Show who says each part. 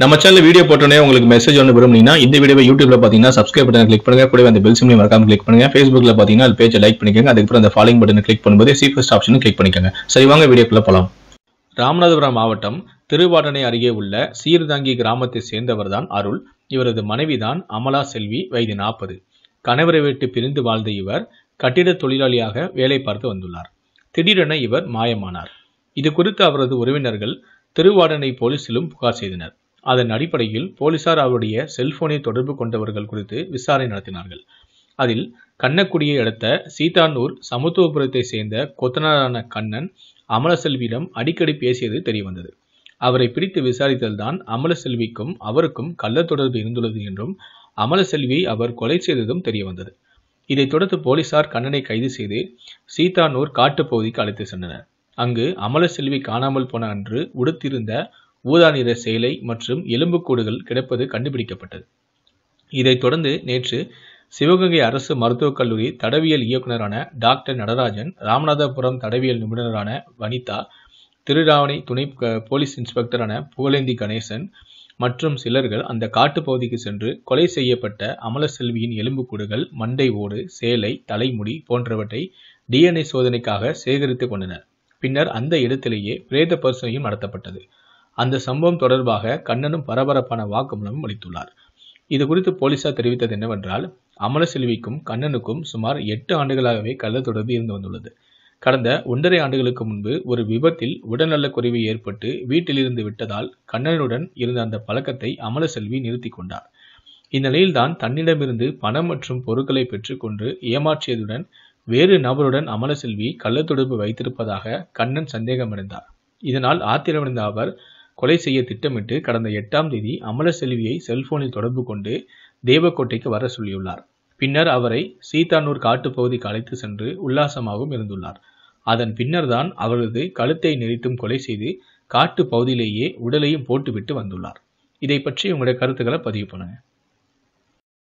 Speaker 1: நம்ம channel video போட்டோன்னே உங்களுக்கு மெசேஜ் ஒன்று விரும்புனீங்கன்னா இந்த வீடியோ யூடியூப்ல பார்த்தீங்கன்னா சப்ஸ்கிரைப் பட்டன் கிளிக் பண்ணுங்க கூட அந்த பெல் சிம்லையும் மறக்காம கிளிக் பண்ணுங்க ஃபேஸ்புக்ல பார்த்தீங்கன்னா அது பேஜை லைக் பண்ணிக்கோங்க அதுக்கப்புறம் அந்த ஃபாலோ பட்டன் கிளிக் பண்ணும்போது சீஃபஸ்ட் ஆப்ஷன் கிளிக் பண்ணிக்கோங்க சரி வாங்க வீடியோக்குள்ள போகலாம் ராமநாதபுரம் மாவட்டம் திருவாடனை அருகே உள்ள சீர்தாங்கி கிராமத்தை சேர்ந்தவர் தான் அருள் இவரது மனைவிதான் அமலா செல்வி வயது நாற்பது கணவரை விட்டு பிரிந்து வாழ்ந்த இவர் கட்டிட தொழிலாளியாக வேலை பார்த்து வந்துள்ளார் திடீரென இவர் மாயமானார் இது குறித்து அவரது உறவினர்கள் திருவாடனை போலீசிலும் புகார் செய்தனர் அதன் அடிப்படையில் போலீசார் அவருடைய செல்போனை தொடர்பு கொண்டவர்கள் குறித்து விசாரணை நடத்தினார்கள் அதில் கண்ணக்குடியை அடுத்த சீதானூர் சமத்துவபுரத்தை சேர்ந்த கொத்தனாரான கண்ணன் அமலசெல்வியிடம் அடிக்கடி பேசியது தெரியவந்தது அவரை பிடித்து விசாரித்தல்தான் அமலசெல்விக்கும் அவருக்கும் கள்ள தொடர்பு இருந்துள்ளது என்றும் அமலசெல்வி அவர் கொலை செய்ததும் தெரியவந்தது இதைத் தொடர்ந்து போலீசார் கண்ணனை கைது செய்து சீதானூர் காட்டுப்பகுதிக்கு அழைத்து சென்றனர் அங்கு அமலசெல்வி காணாமல் போன அன்று உடுத்திருந்த ஊதா நிற சேலை மற்றும் எலும்புக்கூடுகள் கிடப்பது கண்டுபிடிக்கப்பட்டது இதைத் தொடர்ந்து நேற்று சிவகங்கை அரசு மருத்துவக் கல்லூரி தடவியல் இயக்குநரான டாக்டர் நடராஜன் ராமநாதபுரம் தடவியல் நிபுணரான வனிதா திருடாவணை துணை போலீஸ் இன்ஸ்பெக்டரான புகழேந்தி கணேசன் மற்றும் சிலர்கள் அந்த காட்டுப்பகுதிக்கு சென்று கொலை செய்யப்பட்ட அமலசெல்வியின் எலும்புக்கூடுகள் மண்டை ஓடு சேலை தலைமுடி போன்றவற்றை டிஎன்ஏ சோதனைக்காக சேகரித்துக் கொண்டனர் பின்னர் அந்த இடத்திலேயே பிரேத பரிசோதனையும் நடத்தப்பட்டது அந்த சம்பவம் தொடர்பாக கண்ணனும் பரபரப்பான வாக்குமூலம் அளித்துள்ளார் இது குறித்து போலீசார் தெரிவித்தது என்னவென்றால் அமலசெல்விக்கும் கண்ணனுக்கும் சுமார் எட்டு ஆண்டுகளாகவே கள்ள தொடர்பு இருந்து வந்துள்ளது கடந்த ஒன்றரை ஆண்டுகளுக்கு முன்பு ஒரு விபத்தில் உடல்நலக் குறைவு ஏற்பட்டு வீட்டிலிருந்து விட்டதால் கண்ணனுடன் இருந்த அந்த பழக்கத்தை அமலசெல்வி நிறுத்தி கொண்டார் இந்நிலையில்தான் தன்னிடமிருந்து பணம் மற்றும் பொருட்களை பெற்றுக்கொண்டு ஏமாற்றியதுடன் வேறு நபருடன் அமலசெல்வி கள்ளத்தொடர்பு வைத்திருப்பதாக கண்ணன் சந்தேகமடைந்தார் இதனால் ஆத்திரமடைந்த அவர் கொலை செய்ய திட்டமிட்டு கடந்த எட்டாம் தேதி அமலசெல்வியை செல்போனில் தொடர்பு கொண்டு தேவக்கோட்டைக்கு வர சொல்லியுள்ளார் பின்னர் அவரை சீதானூர் காட்டுப்பகுதிக்கு அழைத்து சென்று உல்லாசமாகவும் இருந்துள்ளார் அதன் பின்னர் தான் அவரது கழுத்தை நெறித்தும் கொலை செய்து காட்டு பகுதியிலேயே உடலையும் போட்டுவிட்டு வந்துள்ளார் இதை பற்றி உங்களுடைய கருத்துக்களை பதிவு பண்ணுங்க